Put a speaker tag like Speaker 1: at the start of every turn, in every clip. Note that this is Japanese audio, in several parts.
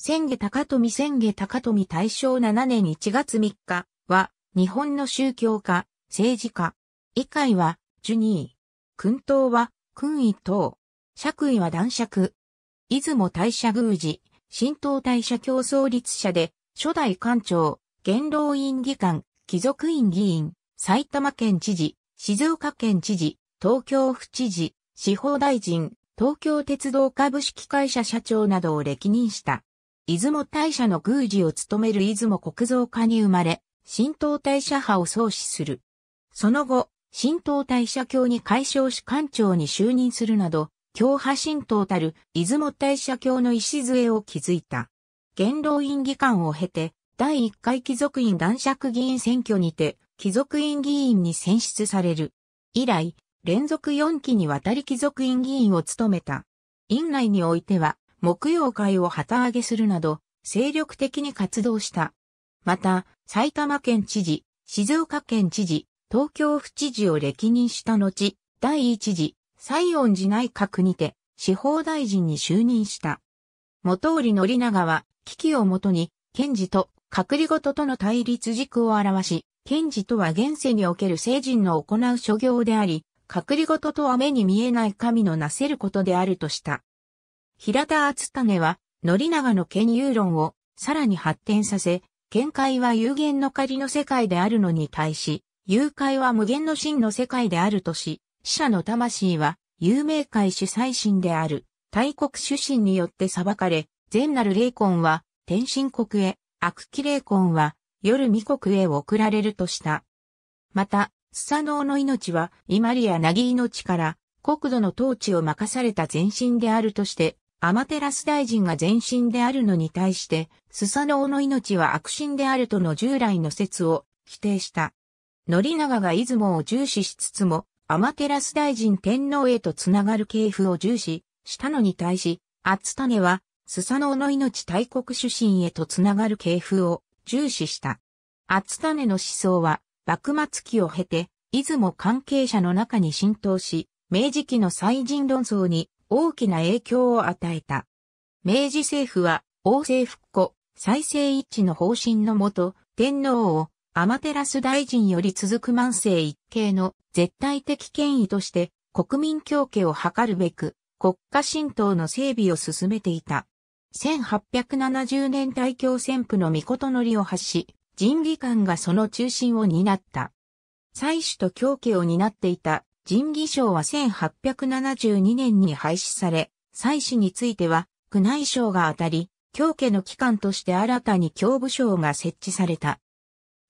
Speaker 1: 千下高富千下高富大正7年1月3日は、日本の宗教家、政治家。以会は、ジュニー。君党は、君位党。爵位は男爵。出雲大社宮司、神道大社協創立者で、初代官庁、元老院議官、貴族院議員、埼玉県知事、静岡県知事、東京府知事、司法大臣、東京鉄道株式会社社長などを歴任した。出雲大社の宮司を務める出雲国造家に生まれ、神道大社派を創始する。その後、神道大社教に改称し官庁に就任するなど、教派神道たる出雲大社教の礎を築いた。元老院議官を経て、第1回貴族院男爵議員選挙にて、貴族院議員に選出される。以来、連続4期にわたり貴族院議員を務めた。院内においては、木曜会を旗揚げするなど、精力的に活動した。また、埼玉県知事、静岡県知事、東京府知事を歴任した後、第一次、西恩寺内閣にて、司法大臣に就任した。元織宣長は、危機をもとに、検事と、隔離事との対立軸を表し、検事とは現世における聖人の行う諸行であり、隔離事とは目に見えない神のなせることであるとした。平田厚種は、宣長の権有論をさらに発展させ、見解は有限の仮の世界であるのに対し、誘拐は無限の真の世界であるとし、死者の魂は、有名界主催神である、大国主神によって裁かれ、善なる霊魂は、天神国へ、悪鬼霊魂は、夜未国へ送られるとした。また、スサノオの命は、イマリアナギ命から、国土の統治を任された前身であるとして、天照大臣が前身であるのに対して、スサノオの命は悪心であるとの従来の説を否定した。ナ長が出雲を重視しつつも、天照大臣天皇へとつながる系譜を重視したのに対し、厚種は、スサノオの命大国主神へとつながる系譜を重視した。厚種の思想は、幕末期を経て、出雲関係者の中に浸透し、明治期の最人論争に大きな影響を与えた。明治政府は、王政復古、再生一致の方針のもと、天皇を、アマテラス大臣より続く万世一系の絶対的権威として国民強化を図るべく国家神道の整備を進めていた。1870年大教旋風の御事のりを発し、人技官がその中心を担った。祭主と教化を担っていた仁義賞は1872年に廃止され、祭祀については、宮内省が当たり、教家の機関として新たに教部省が設置された。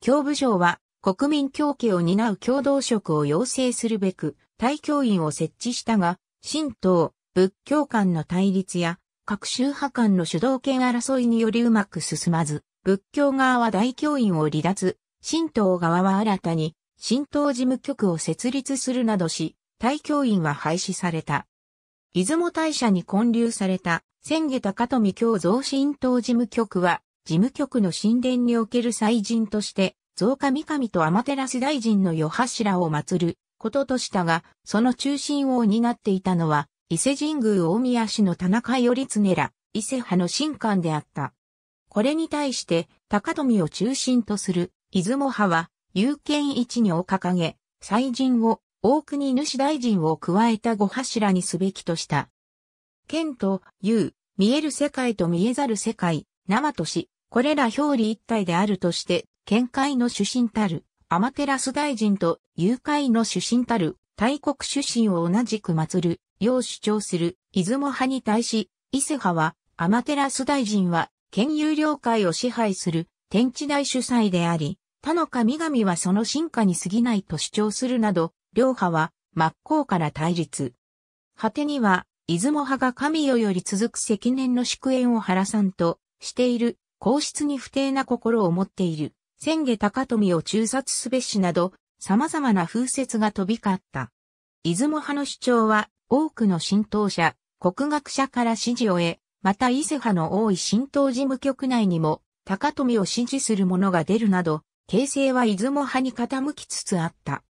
Speaker 1: 教部省は、国民教家を担う共同職を要請するべく、大教員を設置したが、神道、仏教間の対立や、各宗派間の主導権争いによりうまく進まず、仏教側は大教員を離脱、神道側は新たに新道事務局を設立するなどし、大教院は廃止された。出雲大社に建立された、千下高富教増新党事務局は、事務局の神殿における祭神として、増上神と天照大臣の余柱を祀ることとしたが、その中心を担っていたのは、伊勢神宮大宮市の田中頼常ら、伊勢派の神官であった。これに対して、高富を中心とする、出雲派は、有権一にを掲げ、祭神を大国主大臣を加えた五柱にすべきとした。剣と有、見える世界と見えざる世界、生とし、これら表裏一体であるとして、見解の主審たる、アマテラス大臣と有会の主審たる、大国主審を同じく祀る、要主張する、出雲派に対し、伊勢派は、アマテラス大臣は、県有領会を支配する、天地大主催であり、他の神々はその進化に過ぎないと主張するなど、両派は真っ向から対立。果てには、出雲派が神代より続く積年の祝宴を晴らさんとしている、皇室に不定な心を持っている、千下高富を中殺すべしなど、様々な風説が飛び交った。出雲派の主張は、多くの浸透者、国学者から支持を得、また伊勢派の多い浸透事務局内にも、高富を支持する者が出るなど、形勢は出雲派に傾きつつあった。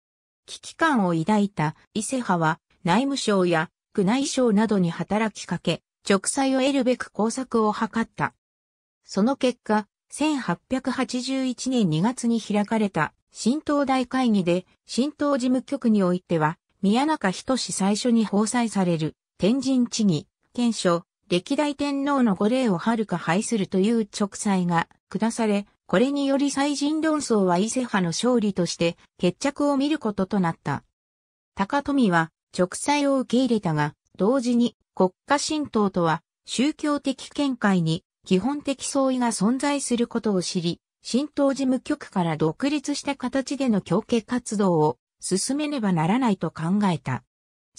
Speaker 1: 危機感を抱いた伊勢派は内務省や宮内省などに働きかけ、直裁を得るべく工作を図った。その結果、1881年2月に開かれた新東大会議で、新東事務局においては、宮中仁最初に放載される、天神地義、憲章、歴代天皇の御礼をはるか廃するという直裁が下され、これにより最人論争は伊勢派の勝利として決着を見ることとなった。高富は直裁を受け入れたが、同時に国家神道とは宗教的見解に基本的相違が存在することを知り、神道事務局から独立した形での教化活動を進めねばならないと考えた。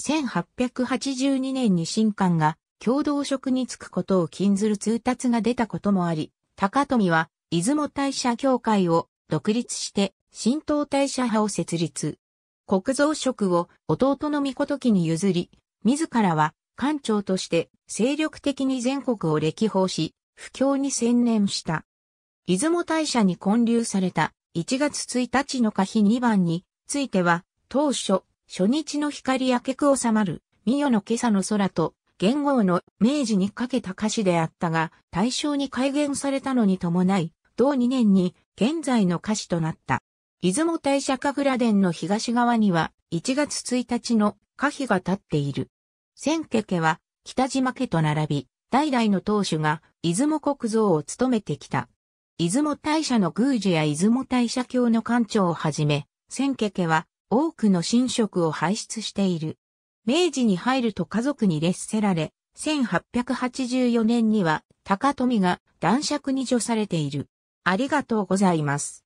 Speaker 1: 1882年に神官が共同職に就くことを禁ずる通達が出たこともあり、高富は出雲大社協会を独立して、神道大社派を設立。国蔵職を弟の御事に譲り、自らは官庁として精力的に全国を歴訪し、不況に専念した。出雲大社に建立された1月1日の火日2番については、当初、初日の光明けく収まる、三代の今朝の空と、元号の明治にかけた歌詞であったが、対象に改元されたのに伴い、同2年に現在の歌詞となった。出雲大社神楽殿の東側には1月1日の歌碑が立っている。千家家は北島家と並び、代々の当主が出雲国造を務めてきた。出雲大社の宮司や出雲大社教の館長をはじめ、千家家は多くの神職を輩出している。明治に入ると家族に劣せられ、1884年には高富が男爵に除されている。ありがとうございます。